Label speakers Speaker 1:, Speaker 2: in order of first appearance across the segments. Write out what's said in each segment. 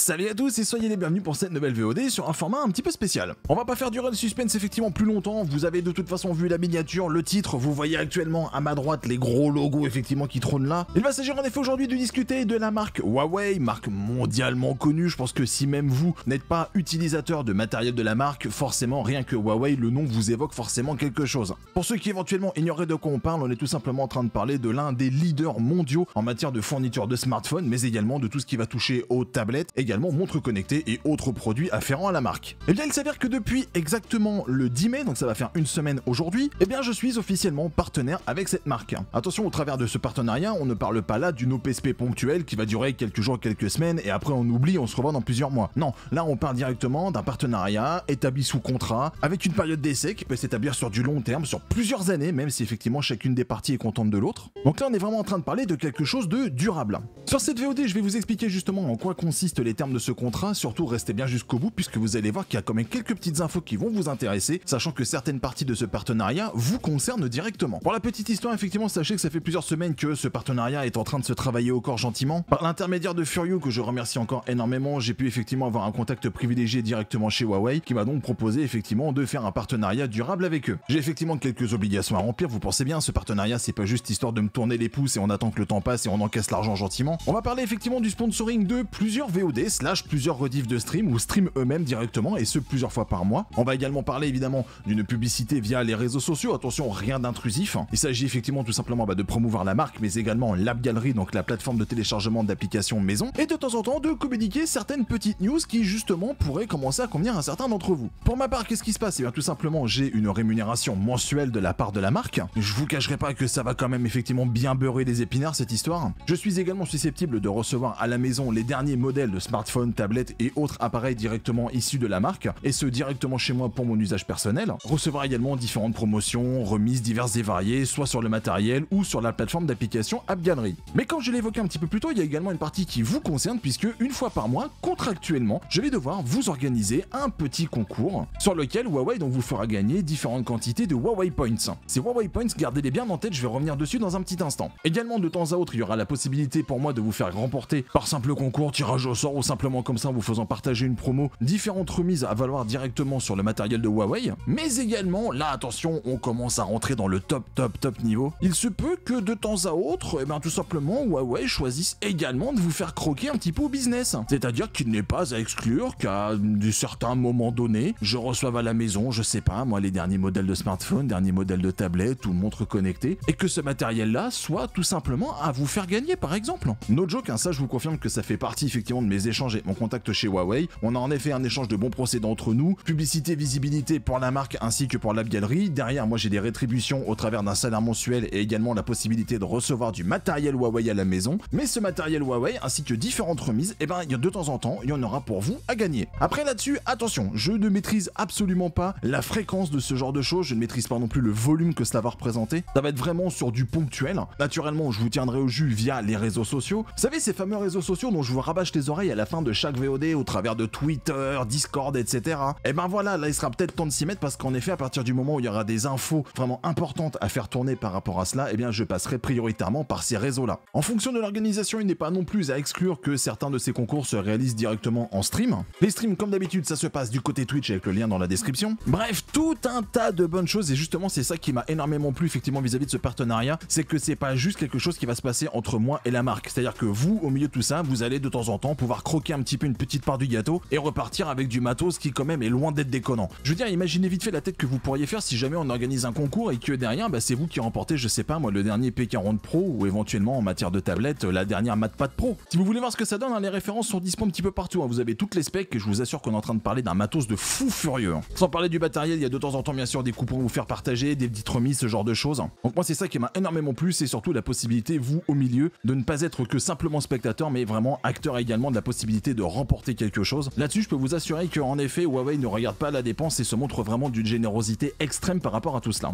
Speaker 1: Salut à tous et soyez les bienvenus pour cette nouvelle VOD sur un format un petit peu spécial. On va pas faire durer le suspense effectivement plus longtemps, vous avez de toute façon vu la miniature, le titre, vous voyez actuellement à ma droite les gros logos effectivement qui trônent là. Il va s'agir en effet aujourd'hui de discuter de la marque Huawei, marque mondialement connue, je pense que si même vous n'êtes pas utilisateur de matériel de la marque, forcément rien que Huawei, le nom vous évoque forcément quelque chose. Pour ceux qui éventuellement ignoraient de quoi on parle, on est tout simplement en train de parler de l'un des leaders mondiaux en matière de fourniture de smartphones, mais également de tout ce qui va toucher aux tablettes, et également montres connectées et autres produits afférents à la marque. Et eh bien il s'avère que depuis exactement le 10 mai, donc ça va faire une semaine aujourd'hui, et eh bien je suis officiellement partenaire avec cette marque. Attention, au travers de ce partenariat, on ne parle pas là d'une OPSP ponctuelle qui va durer quelques jours, quelques semaines, et après on oublie, on se revoit dans plusieurs mois. Non, là on parle directement d'un partenariat établi sous contrat, avec une période d'essai qui peut s'établir sur du long terme, sur plusieurs années, même si effectivement chacune des parties est contente de l'autre. Donc là on est vraiment en train de parler de quelque chose de durable. Sur cette VOD, je vais vous expliquer justement en quoi consistent les les termes de ce contrat, surtout restez bien jusqu'au bout puisque vous allez voir qu'il y a quand même quelques petites infos qui vont vous intéresser, sachant que certaines parties de ce partenariat vous concernent directement. Pour la petite histoire, effectivement, sachez que ça fait plusieurs semaines que ce partenariat est en train de se travailler au corps gentiment. Par l'intermédiaire de Furio, que je remercie encore énormément, j'ai pu effectivement avoir un contact privilégié directement chez Huawei, qui m'a donc proposé effectivement de faire un partenariat durable avec eux. J'ai effectivement quelques obligations à remplir, vous pensez bien, ce partenariat c'est pas juste histoire de me tourner les pouces et on attend que le temps passe et on encaisse l'argent gentiment. On va parler effectivement du sponsoring de plusieurs VOD slash plusieurs rediff de stream ou stream eux-mêmes directement, et ce plusieurs fois par mois. On va également parler évidemment d'une publicité via les réseaux sociaux, attention, rien d'intrusif. Il s'agit effectivement tout simplement bah, de promouvoir la marque, mais également l'App Galerie, donc la plateforme de téléchargement d'applications maison, et de temps en temps de communiquer certaines petites news qui justement pourraient commencer à convenir à certains d'entre vous. Pour ma part, qu'est-ce qui se passe Eh bien tout simplement, j'ai une rémunération mensuelle de la part de la marque. Je vous cacherai pas que ça va quand même effectivement bien beurrer les épinards cette histoire. Je suis également susceptible de recevoir à la maison les derniers modèles de Smartphone, tablette et autres appareils directement issus de la marque, et ce directement chez moi pour mon usage personnel. recevra également différentes promotions, remises diverses et variées, soit sur le matériel ou sur la plateforme d'application AppGallery. Mais comme je l'évoquais un petit peu plus tôt, il y a également une partie qui vous concerne puisque une fois par mois, contractuellement, je vais devoir vous organiser un petit concours sur lequel Huawei donc vous fera gagner différentes quantités de Huawei Points. Ces Huawei Points, gardez-les bien en tête, je vais revenir dessus dans un petit instant. Également, de temps à autre, il y aura la possibilité pour moi de vous faire remporter par simple concours, tirage au sort simplement comme ça en vous faisant partager une promo, différentes remises à valoir directement sur le matériel de Huawei, mais également, là attention, on commence à rentrer dans le top top top niveau, il se peut que de temps à autre, et eh ben, tout simplement Huawei choisisse également de vous faire croquer un petit peu au business. C'est-à-dire qu'il n'est pas à exclure qu'à un certain moment donné, je reçoive à la maison, je sais pas, moi les derniers modèles de smartphone, derniers modèles de tablette ou montre connectée, et que ce matériel-là soit tout simplement à vous faire gagner par exemple. No joke, hein, ça je vous confirme que ça fait partie effectivement de mes mon contact chez Huawei. On a en effet un échange de bons procédés entre nous, publicité, visibilité pour la marque ainsi que pour la galerie. Derrière, moi j'ai des rétributions au travers d'un salaire mensuel et également la possibilité de recevoir du matériel Huawei à la maison. Mais ce matériel Huawei ainsi que différentes remises, et eh ben, de temps en temps, il y en aura pour vous à gagner. Après là-dessus, attention, je ne maîtrise absolument pas la fréquence de ce genre de choses, je ne maîtrise pas non plus le volume que cela va représenter. Ça va être vraiment sur du ponctuel. Naturellement, je vous tiendrai au jus via les réseaux sociaux. Vous savez, ces fameux réseaux sociaux dont je vous rabâche les oreilles à la fin de chaque VOD au travers de Twitter, Discord, etc. Et eh ben voilà, là il sera peut-être temps de s'y mettre parce qu'en effet, à partir du moment où il y aura des infos vraiment importantes à faire tourner par rapport à cela, et eh bien je passerai prioritairement par ces réseaux-là. En fonction de l'organisation, il n'est pas non plus à exclure que certains de ces concours se réalisent directement en stream. Les streams, comme d'habitude, ça se passe du côté Twitch avec le lien dans la description. Bref, tout un tas de bonnes choses et justement c'est ça qui m'a énormément plu effectivement vis-à-vis de ce partenariat, c'est que c'est pas juste quelque chose qui va se passer entre moi et la marque. C'est-à-dire que vous, au milieu de tout ça, vous allez de temps en temps pouvoir croquer un petit peu une petite part du gâteau et repartir avec du matos qui quand même est loin d'être déconnant. Je veux dire, imaginez vite fait la tête que vous pourriez faire si jamais on organise un concours et que derrière, bah, c'est vous qui remportez, je sais pas moi, le dernier P40 Pro ou éventuellement en matière de tablette, la dernière MatPat Pro. Si vous voulez voir ce que ça donne, hein, les références sont dispo un petit peu partout. Hein. Vous avez toutes les specs et je vous assure qu'on est en train de parler d'un matos de fou furieux. Hein. Sans parler du matériel, il y a de temps en temps bien sûr des coupons pour vous faire partager, des petites remises, ce genre de choses. Donc moi c'est ça qui m'a énormément plu, c'est surtout la possibilité, vous au milieu, de ne pas être que simplement spectateur, mais vraiment acteur également de la possibilité de remporter quelque chose. Là-dessus, je peux vous assurer qu'en effet, Huawei ne regarde pas la dépense et se montre vraiment d'une générosité extrême par rapport à tout cela.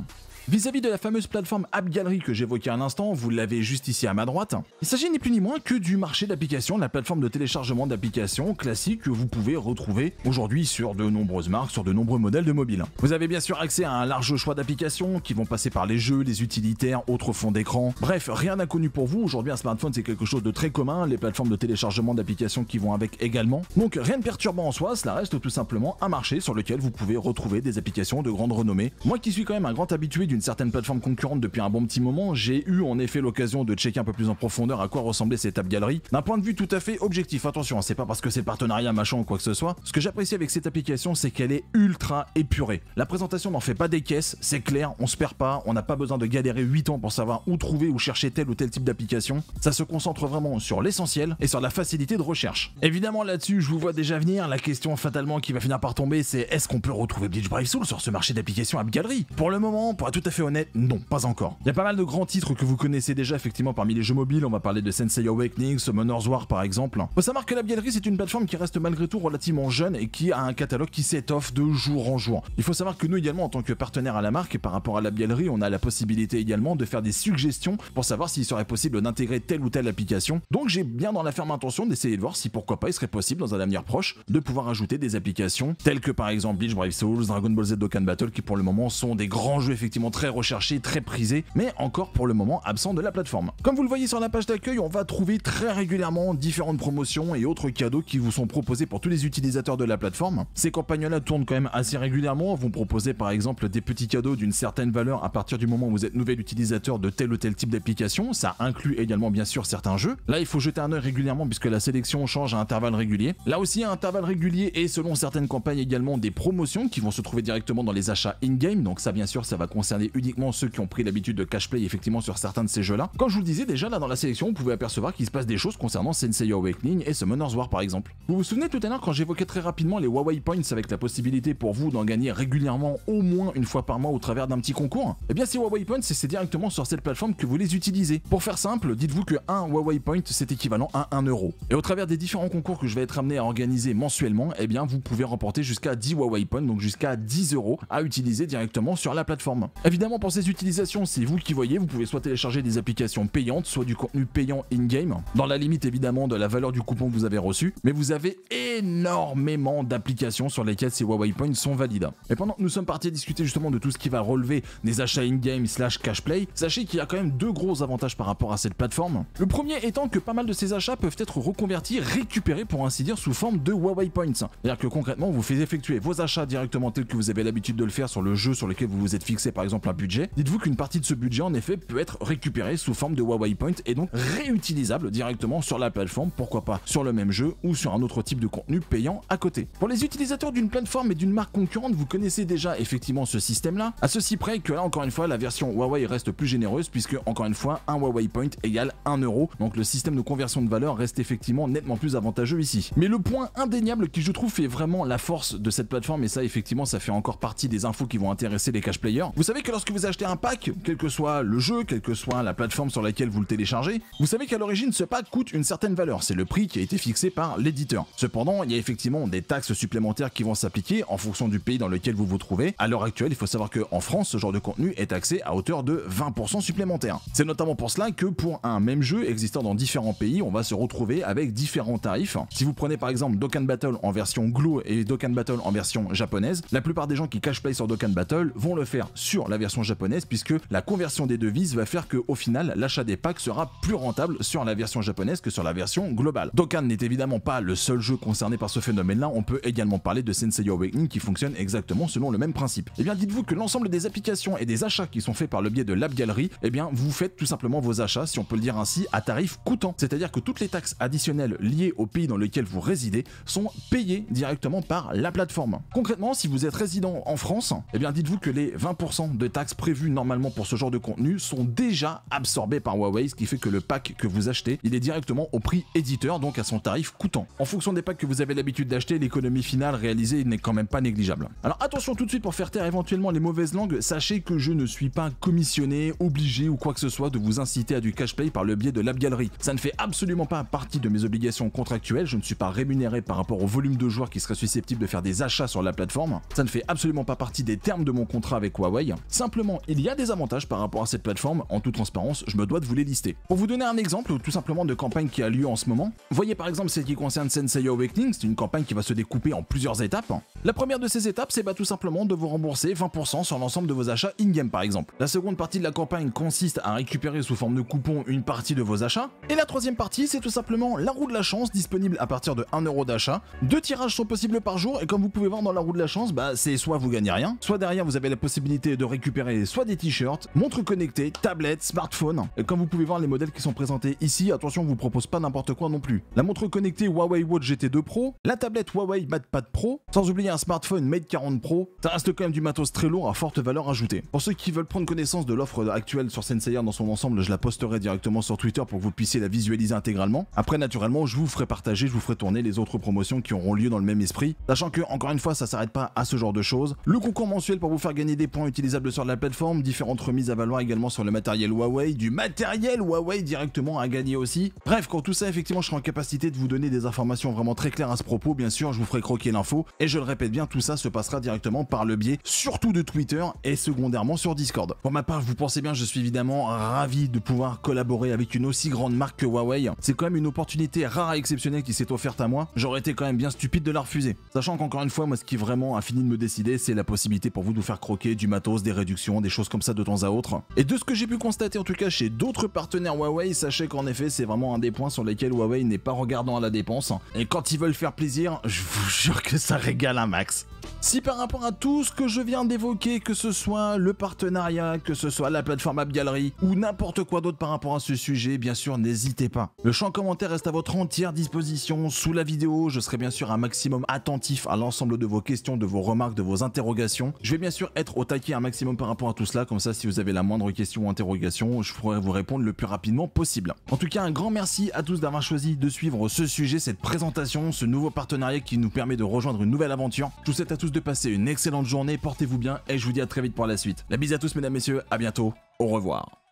Speaker 1: Vis-à-vis de la fameuse plateforme App que j'évoquais à l'instant, vous l'avez juste ici à ma droite, il s'agit ni plus ni moins que du marché d'applications, la plateforme de téléchargement d'applications classique que vous pouvez retrouver aujourd'hui sur de nombreuses marques, sur de nombreux modèles de mobiles. Vous avez bien sûr accès à un large choix d'applications qui vont passer par les jeux, les utilitaires, autres fonds d'écran. Bref, rien d'inconnu pour vous, aujourd'hui un smartphone c'est quelque chose de très commun, les plateformes de téléchargement d'applications qui vont avec également. Donc rien de perturbant en soi, cela reste tout simplement un marché sur lequel vous pouvez retrouver des applications de grande renommée. Moi qui suis quand même un grand habitué du une certaine plateforme concurrente depuis un bon petit moment, j'ai eu en effet l'occasion de checker un peu plus en profondeur à quoi ressemblait cette app galerie. D'un point de vue tout à fait objectif, attention, hein, c'est pas parce que c'est partenariat machin ou quoi que ce soit. Ce que j'apprécie avec cette application, c'est qu'elle est ultra épurée. La présentation n'en fait pas des caisses, c'est clair, on se perd pas, on n'a pas besoin de galérer 8 ans pour savoir où trouver ou chercher tel ou tel type d'application. Ça se concentre vraiment sur l'essentiel et sur la facilité de recherche. Évidemment là-dessus, je vous vois déjà venir, la question fatalement qui va finir par tomber, c'est est-ce qu'on peut retrouver Bleach Brave Soul sur ce marché d'applications app galerie Pour le moment, pour tout fait honnête, non, pas encore. Il y a pas mal de grands titres que vous connaissez déjà effectivement parmi les jeux mobiles, on va parler de Sensei Awakening, Summoner's War par exemple. Faut savoir que la Biellerie c'est une plateforme qui reste malgré tout relativement jeune et qui a un catalogue qui s'étoffe de jour en jour. Il faut savoir que nous également en tant que partenaire à la marque et par rapport à la Biellerie, on a la possibilité également de faire des suggestions pour savoir s'il serait possible d'intégrer telle ou telle application. Donc j'ai bien dans la ferme intention d'essayer de voir si pourquoi pas il serait possible dans un avenir proche de pouvoir ajouter des applications telles que par exemple Bleach, Brave Souls, Dragon Ball Z Dokkan Battle qui pour le moment sont des grands jeux effectivement très recherché, très prisé, mais encore pour le moment absent de la plateforme. Comme vous le voyez sur la page d'accueil, on va trouver très régulièrement différentes promotions et autres cadeaux qui vous sont proposés pour tous les utilisateurs de la plateforme. Ces campagnes-là tournent quand même assez régulièrement, vont proposer par exemple des petits cadeaux d'une certaine valeur à partir du moment où vous êtes nouvel utilisateur de tel ou tel type d'application, ça inclut également bien sûr certains jeux. Là, il faut jeter un oeil régulièrement puisque la sélection change à intervalles réguliers. Là aussi, à intervalles réguliers et selon certaines campagnes également des promotions qui vont se trouver directement dans les achats in-game, donc ça bien sûr, ça va concerner uniquement ceux qui ont pris l'habitude de cash play effectivement sur certains de ces jeux-là. Comme je vous le disais déjà, là dans la sélection, vous pouvez apercevoir qu'il se passe des choses concernant Sensei Awakening et Summoner's War par exemple. Vous vous souvenez tout à l'heure quand j'évoquais très rapidement les Huawei Points avec la possibilité pour vous d'en gagner régulièrement au moins une fois par mois au travers d'un petit concours Eh bien ces Huawei Points, c'est directement sur cette plateforme que vous les utilisez. Pour faire simple, dites-vous que 1 Huawei Point c'est équivalent à 1 euro. Et au travers des différents concours que je vais être amené à organiser mensuellement, eh bien vous pouvez remporter jusqu'à 10 Huawei Points, donc jusqu'à 10 euros à utiliser directement sur la plateforme. Évidemment, pour ces utilisations, c'est vous qui voyez, vous pouvez soit télécharger des applications payantes, soit du contenu payant in-game, dans la limite évidemment de la valeur du coupon que vous avez reçu, mais vous avez énormément d'applications sur lesquelles ces Huawei Points sont valides. Et pendant que nous sommes partis à discuter justement de tout ce qui va relever des achats in-game slash cash play, sachez qu'il y a quand même deux gros avantages par rapport à cette plateforme. Le premier étant que pas mal de ces achats peuvent être reconvertis, récupérés pour ainsi dire sous forme de Huawei Points. C'est-à-dire que concrètement, vous faites effectuer vos achats directement tels que vous avez l'habitude de le faire sur le jeu sur lequel vous vous êtes fixé par exemple plein un budget, dites-vous qu'une partie de ce budget en effet peut être récupérée sous forme de Huawei Point et donc réutilisable directement sur la plateforme, pourquoi pas sur le même jeu ou sur un autre type de contenu payant à côté. Pour les utilisateurs d'une plateforme et d'une marque concurrente, vous connaissez déjà effectivement ce système-là, à ceci près que là encore une fois la version Huawei reste plus généreuse puisque encore une fois un Huawei Point égale 1 euro, donc le système de conversion de valeur reste effectivement nettement plus avantageux ici. Mais le point indéniable qui je trouve fait vraiment la force de cette plateforme et ça effectivement ça fait encore partie des infos qui vont intéresser les cash players, vous savez que lorsque vous achetez un pack, quel que soit le jeu, quelle que soit la plateforme sur laquelle vous le téléchargez, vous savez qu'à l'origine ce pack coûte une certaine valeur, c'est le prix qui a été fixé par l'éditeur. Cependant, il y a effectivement des taxes supplémentaires qui vont s'appliquer en fonction du pays dans lequel vous vous trouvez. À l'heure actuelle, il faut savoir qu'en France, ce genre de contenu est taxé à hauteur de 20% supplémentaire. C'est notamment pour cela que pour un même jeu existant dans différents pays, on va se retrouver avec différents tarifs. Si vous prenez par exemple Dokkan Battle en version Glow et Dokkan Battle en version japonaise, la plupart des gens qui cash play sur Dokkan Battle vont le faire sur la version japonaise puisque la conversion des devises va faire que au final l'achat des packs sera plus rentable sur la version japonaise que sur la version globale. Dokkan n'est évidemment pas le seul jeu concerné par ce phénomène là, on peut également parler de Sensei Awakening qui fonctionne exactement selon le même principe. Et eh bien dites-vous que l'ensemble des applications et des achats qui sont faits par le biais de l'App Galerie, eh bien vous faites tout simplement vos achats, si on peut le dire ainsi, à tarif coûtant. C'est-à-dire que toutes les taxes additionnelles liées au pays dans lequel vous résidez sont payées directement par la plateforme. Concrètement, si vous êtes résident en France, eh bien dites-vous que les 20% de taxes prévues normalement pour ce genre de contenu sont déjà absorbées par Huawei, ce qui fait que le pack que vous achetez, il est directement au prix éditeur, donc à son tarif coûtant. En fonction des packs que vous avez l'habitude d'acheter, l'économie finale réalisée n'est quand même pas négligeable. Alors attention tout de suite pour faire taire éventuellement les mauvaises langues, sachez que je ne suis pas commissionné, obligé ou quoi que ce soit de vous inciter à du cash pay par le biais de galerie. Ça ne fait absolument pas partie de mes obligations contractuelles, je ne suis pas rémunéré par rapport au volume de joueurs qui seraient susceptibles de faire des achats sur la plateforme. Ça ne fait absolument pas partie des termes de mon contrat avec Huawei. Simplement, il y a des avantages par rapport à cette plateforme, en toute transparence, je me dois de vous les lister. Pour vous donner un exemple tout simplement de campagne qui a lieu en ce moment, voyez par exemple celle qui concerne Sensei Awakening, c'est une campagne qui va se découper en plusieurs étapes. La première de ces étapes, c'est bah, tout simplement de vous rembourser 20% sur l'ensemble de vos achats in-game par exemple. La seconde partie de la campagne consiste à récupérer sous forme de coupon une partie de vos achats. Et la troisième partie, c'est tout simplement la roue de la chance disponible à partir de 1€ d'achat. Deux tirages sont possibles par jour et comme vous pouvez voir dans la roue de la chance, bah, c'est soit vous gagnez rien, soit derrière vous avez la possibilité de récupérer récupérer soit des t-shirts, montres connectées, tablettes, smartphones. Et comme vous pouvez voir les modèles qui sont présentés ici, attention, on vous propose pas n'importe quoi non plus. La montre connectée Huawei Watch GT2 Pro, la tablette Huawei MatePad Pro, sans oublier un smartphone Mate 40 Pro, ça reste quand même du matos très lourd à forte valeur ajoutée. Pour ceux qui veulent prendre connaissance de l'offre actuelle sur Senseiya dans son ensemble, je la posterai directement sur Twitter pour que vous puissiez la visualiser intégralement. Après, naturellement, je vous ferai partager, je vous ferai tourner les autres promotions qui auront lieu dans le même esprit, sachant que, encore une fois, ça s'arrête pas à ce genre de choses. Le concours mensuel pour vous faire gagner des points utilisables sur la plateforme, différentes remises à valoir également sur le matériel Huawei, du matériel Huawei directement à gagner aussi. Bref, quand tout ça, effectivement, je serai en capacité de vous donner des informations vraiment très claires à ce propos, bien sûr, je vous ferai croquer l'info, et je le répète bien, tout ça se passera directement par le biais, surtout de Twitter, et secondairement sur Discord. Pour ma part, vous pensez bien, je suis évidemment ravi de pouvoir collaborer avec une aussi grande marque que Huawei. C'est quand même une opportunité rare et exceptionnelle qui s'est offerte à moi. J'aurais été quand même bien stupide de la refuser. Sachant qu'encore une fois, moi, ce qui vraiment a fini de me décider, c'est la possibilité pour vous de vous faire croquer du matos, des réduction, des choses comme ça de temps à autre. Et de ce que j'ai pu constater en tout cas chez d'autres partenaires Huawei, sachez qu'en effet c'est vraiment un des points sur lesquels Huawei n'est pas regardant à la dépense. Et quand ils veulent faire plaisir, je vous jure que ça régale un max. Si par rapport à tout ce que je viens d'évoquer, que ce soit le partenariat, que ce soit la plateforme AppGallery, ou n'importe quoi d'autre par rapport à ce sujet, bien sûr n'hésitez pas. Le champ commentaire reste à votre entière disposition sous la vidéo, je serai bien sûr un maximum attentif à l'ensemble de vos questions, de vos remarques, de vos interrogations. Je vais bien sûr être au taquet un maximum par rapport à tout cela. Comme ça, si vous avez la moindre question ou interrogation, je pourrai vous répondre le plus rapidement possible. En tout cas, un grand merci à tous d'avoir choisi de suivre ce sujet, cette présentation, ce nouveau partenariat qui nous permet de rejoindre une nouvelle aventure. Je vous souhaite à tous de passer une excellente journée, portez-vous bien et je vous dis à très vite pour la suite. La bise à tous, mesdames, messieurs, à bientôt, au revoir.